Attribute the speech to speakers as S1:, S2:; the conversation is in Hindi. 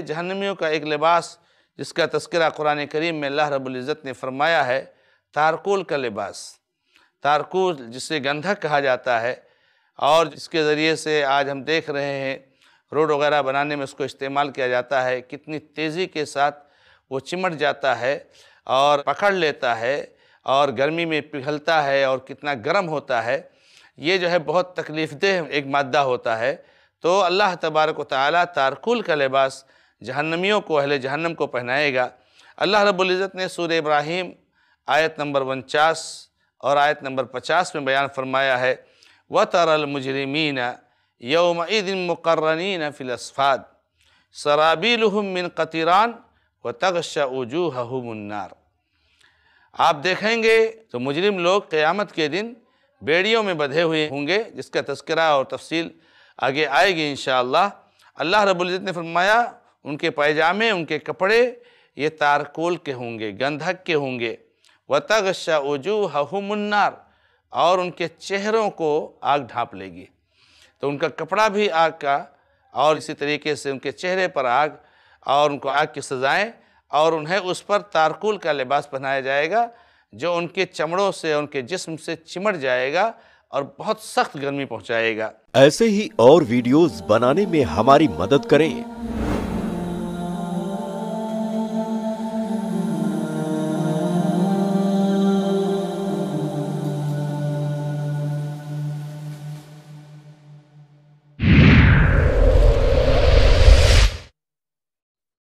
S1: जहनमियों का एक लिबास जिसका तस्करा कुरान करीम में अल्लाह रबुल्ज़त ने फरमाया है तारकुल का लिबास तारकुल जिसे गंधक कहा जाता है और इसके ज़रिए से आज हम देख रहे हैं रोड वगैरह बनाने में उसको इस्तेमाल किया जाता है कितनी तेज़ी के साथ वो चिमट जाता है और पकड़ लेता है और गर्मी में पिघलता है और कितना गर्म होता है ये जो है बहुत तकलीफ़देह एक मादा होता है तो अल्लाह तबारक ताली तारकुल का लिबास जहन्नमियों को अहले जहन्नम को पहनाएगा अल्लाह रबुल्ज़त ने सूर इब्राहिम आयत नंबर उनचास और आयत नंबर पचास में बयान फरमाया है व तरल तरलमजरमीन यौम दिन मुकर्रनीन फ़िलसफ़ाद सराबीलहमिन कतरान व तगश वजूहमुन्नार आप देखेंगे तो मुजरिम लोग क़यामत के दिन बेड़ियों में बधे हुए होंगे जिसका तस्करा और तफसील आगे आएगी इन अल्लाह रब्ज़त ने फरमाया उनके पैजामे उनके कपड़े ये तारकोल के होंगे गंधक के होंगे वतगशा वजू हहुमुन्नार और उनके चेहरों को आग ढाँप लेगी तो उनका कपड़ा भी आग का और इसी तरीके से उनके चेहरे पर आग और उनको आग की सजाएं और उन्हें उस पर तारकुल का लिबास पहनाया जाएगा जो उनके चमड़ों से उनके जिस्म से चिमट जाएगा और बहुत सख्त गर्मी पहुंचाएगा
S2: ऐसे ही और वीडियोस बनाने में हमारी मदद करें